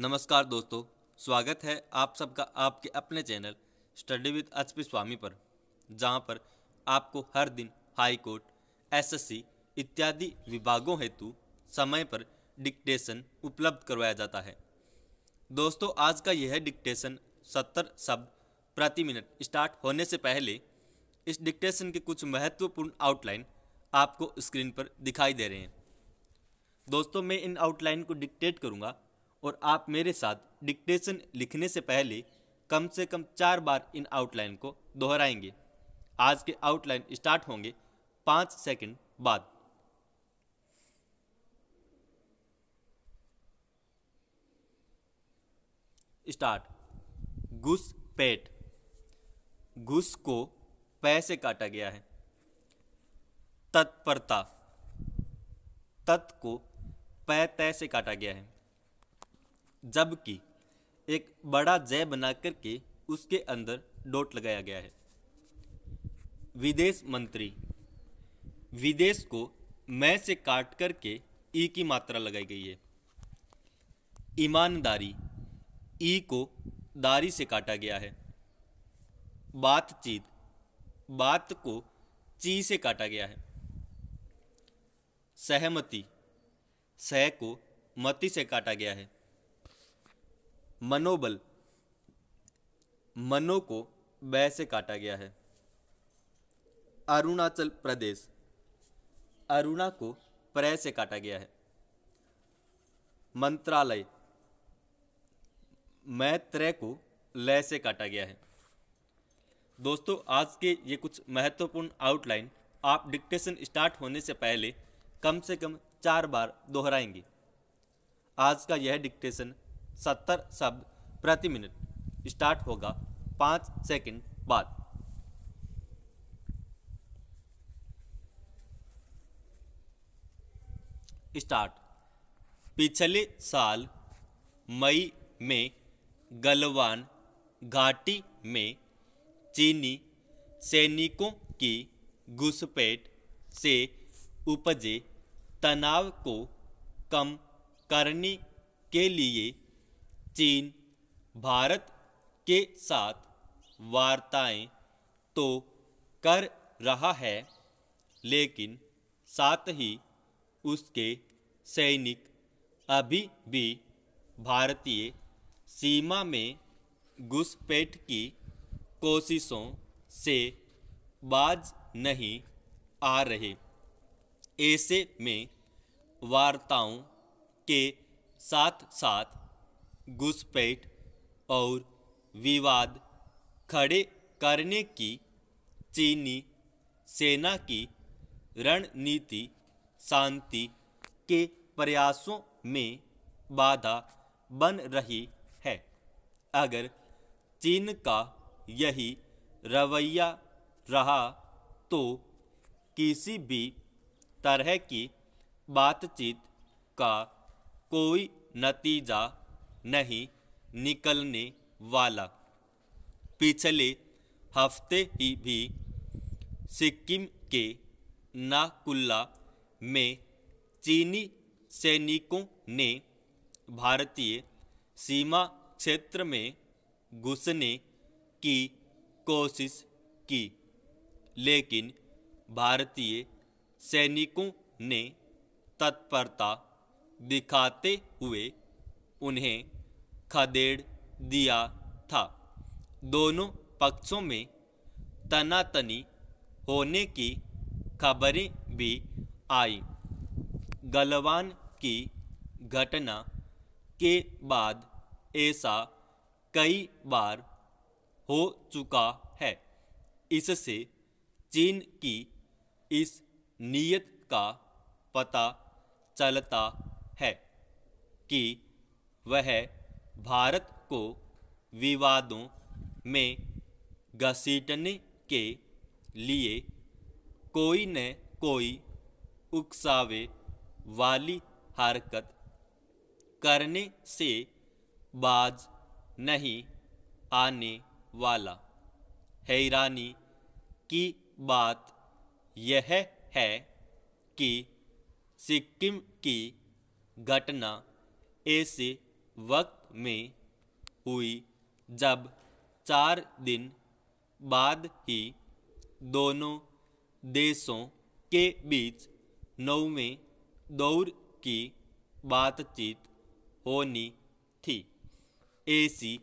नमस्कार दोस्तों स्वागत है आप सबका आपके अपने channel study with H Swami पर जहां पर आपको हर दिन हाई कोर्ट एसएससी इत्यादि विभागों हेतु समय पर डिक्टेशन उपलब्ध करवाया जाता है दोस्तों आज का यह डिक्टेशन सत्तर शब्द प्रति मिनट स्टार्ट होने से पहले इस डिक्टेशन के कुछ महत्वपूर्ण आउटलाइन आपको स्क्रीन पर दिखाई दे रहे हैं दोस्तों मैं इन आउटलाइन को डिक्टेट करूंगा और आप मेरे साथ डिक्टेशन लिखने से पहले कम से कम चार बार इन आउटलाइन को दोहराएंगे आज के आउटलाइन स्टार्ट होंगे पाँच सेकंड बाद स्टार्ट घुस पेट घुस को पै से काटा गया है तत्परता तत् को पै तय से काटा गया है जबकि एक बड़ा जय बना करके उसके अंदर डोट लगाया गया है विदेश मंत्री विदेश को मैं से काट करके ई की मात्रा लगाई गई है ईमानदारी ई को दारी से काटा गया है बातचीत बात को ची से काटा गया है सहमति सह को मति से काटा गया है मनोबल मनो को बै से काटा गया है अरुणाचल प्रदेश अरुणा को प्रय से काटा गया है मंत्रालय मैत्रय को लय से काटा गया है दोस्तों आज के ये कुछ महत्वपूर्ण आउटलाइन आप डिक्टेशन स्टार्ट होने से पहले कम से कम चार बार दोहराएंगे आज का यह डिक्टेशन सत्तर शब्द प्रति मिनट स्टार्ट होगा पाँच सेकंड बाद स्टार्ट पिछले साल मई में गलवान घाटी में चीनी सैनिकों की घुसपैठ से उपजे तनाव को कम करने के लिए चीन भारत के साथ वार्ताएं तो कर रहा है लेकिन साथ ही उसके सैनिक अभी भी भारतीय सीमा में घुसपैठ की कोशिशों से बाज नहीं आ रहे ऐसे में वार्ताओं के साथ साथ घुसपैठ और विवाद खड़े करने की चीनी सेना की रणनीति शांति के प्रयासों में बाधा बन रही है अगर चीन का यही रवैया रहा तो किसी भी तरह की बातचीत का कोई नतीजा नहीं निकलने वाला पिछले हफ्ते ही भी सिक्किम के नाकुल्ला में चीनी सैनिकों ने भारतीय सीमा क्षेत्र में घुसने की कोशिश की लेकिन भारतीय सैनिकों ने तत्परता दिखाते हुए उन्हें खदेड़ दिया था दोनों पक्षों में तनातनी होने की खबरें भी आई गलवान की घटना के बाद ऐसा कई बार हो चुका है इससे चीन की इस नीयत का पता चलता है कि वह भारत को विवादों में घसीटने के लिए कोई न कोई उकसावे वाली हरकत करने से बाज नहीं आने वाला हैरानी की बात यह है कि सिक्किम की घटना ऐसे वक्त में हुई जब चार दिन बाद ही दोनों देशों के बीच नौवें दौर की बातचीत होनी थी ऐसी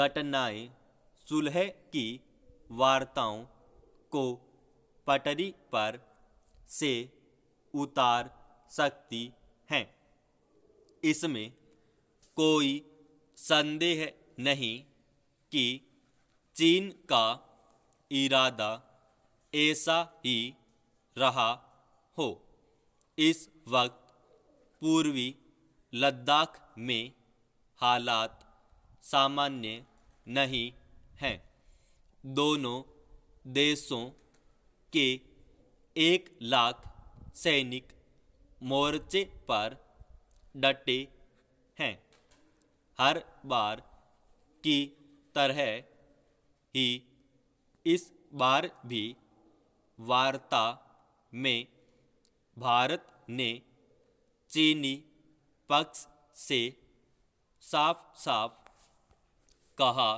घटनाएं सुलह की वार्ताओं को पटरी पर से उतार सकती हैं इसमें कोई संदेह नहीं कि चीन का इरादा ऐसा ही रहा हो इस वक्त पूर्वी लद्दाख में हालात सामान्य नहीं हैं दोनों देशों के एक लाख सैनिक मोर्चे पर डटे हैं हर बार की तरह ही इस बार भी वार्ता में भारत ने चीनी पक्ष से साफ साफ कहा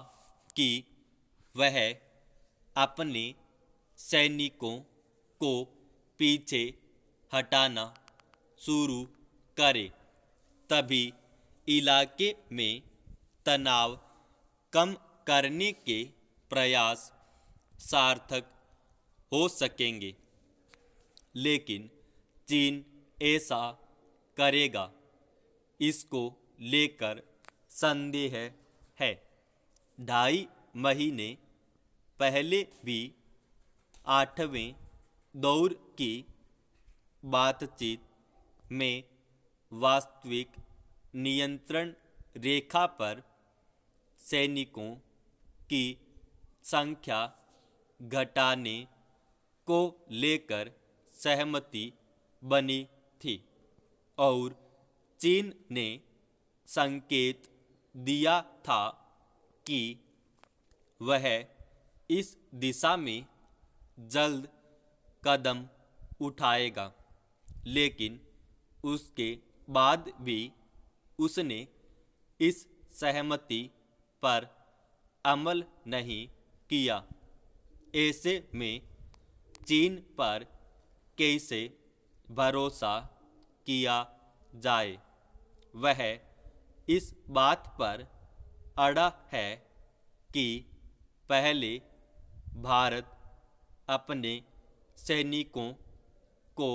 कि वह अपने सैनिकों को पीछे हटाना शुरू करे तभी इलाके में तनाव कम करने के प्रयास सार्थक हो सकेंगे लेकिन चीन ऐसा करेगा इसको लेकर संदेह है ढाई महीने पहले भी आठवें दौर की बातचीत में वास्तविक नियंत्रण रेखा पर सैनिकों की संख्या घटाने को लेकर सहमति बनी थी और चीन ने संकेत दिया था कि वह इस दिशा में जल्द कदम उठाएगा लेकिन उसके बाद भी उसने इस सहमति पर अमल नहीं किया ऐसे में चीन पर कैसे भरोसा किया जाए वह इस बात पर अड़ा है कि पहले भारत अपने सैनिकों को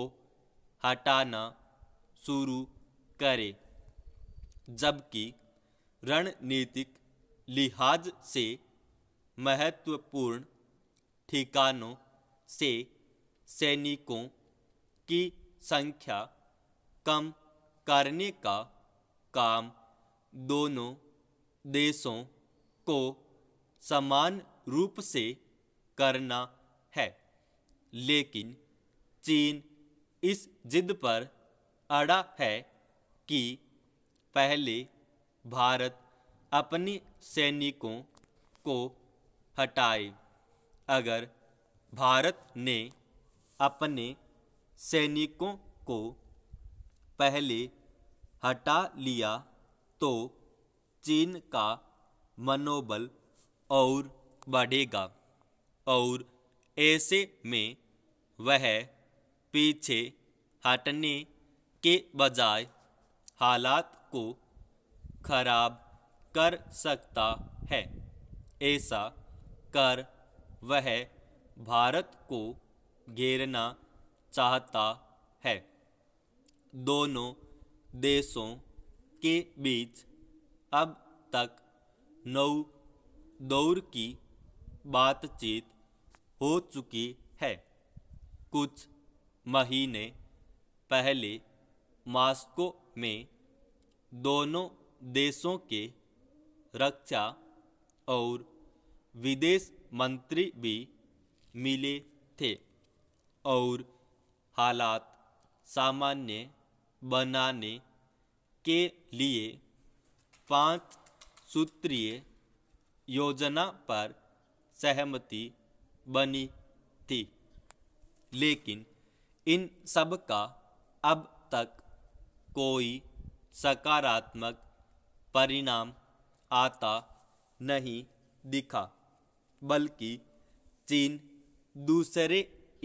हटाना शुरू करे जबकि रणनीतिक लिहाज से महत्वपूर्ण ठिकानों से सैनिकों की संख्या कम करने का काम दोनों देशों को समान रूप से करना है लेकिन चीन इस जिद पर अड़ा है कि पहले भारत अपने सैनिकों को हटाए अगर भारत ने अपने सैनिकों को पहले हटा लिया तो चीन का मनोबल और बढ़ेगा और ऐसे में वह पीछे हटने के बजाय हालात को खराब कर सकता है ऐसा कर वह भारत को घेरना चाहता है दोनों देशों के बीच अब तक नौ दौर की बातचीत हो चुकी है कुछ महीने पहले मास्को में दोनों देशों के रक्षा और विदेश मंत्री भी मिले थे और हालात सामान्य बनाने के लिए पांच सूत्रीय योजना पर सहमति बनी थी लेकिन इन सब का अब तक कोई सकारात्मक परिणाम आता नहीं दिखा बल्कि चीन दूसरे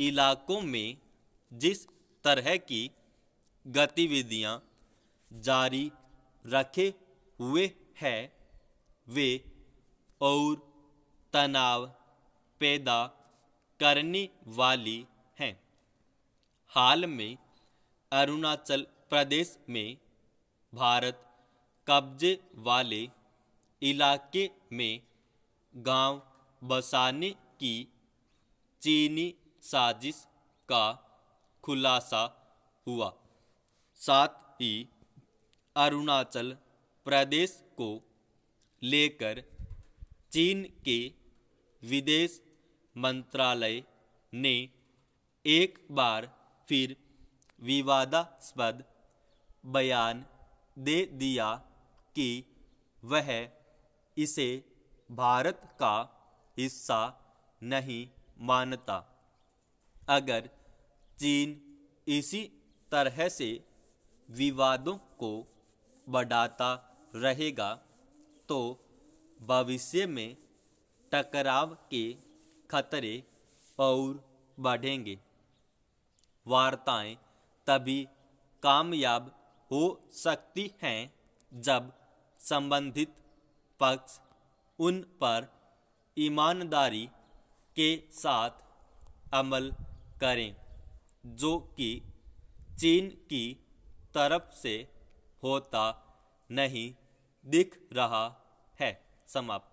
इलाकों में जिस तरह की गतिविधियां जारी रखे हुए है वे और तनाव पैदा करने वाली हैं हाल में अरुणाचल प्रदेश में भारत कब्जे वाले इलाके में गांव बसाने की चीनी साजिश का खुलासा हुआ साथ ही अरुणाचल प्रदेश को लेकर चीन के विदेश मंत्रालय ने एक बार फिर विवादास्पद बयान दे दिया कि वह इसे भारत का हिस्सा नहीं मानता अगर चीन इसी तरह से विवादों को बढ़ाता रहेगा तो भविष्य में टकराव के खतरे और बढ़ेंगे वार्ताएं तभी कामयाब हो सकती हैं जब संबंधित पक्ष उन पर ईमानदारी के साथ अमल करें जो कि चीन की तरफ से होता नहीं दिख रहा है समाप्त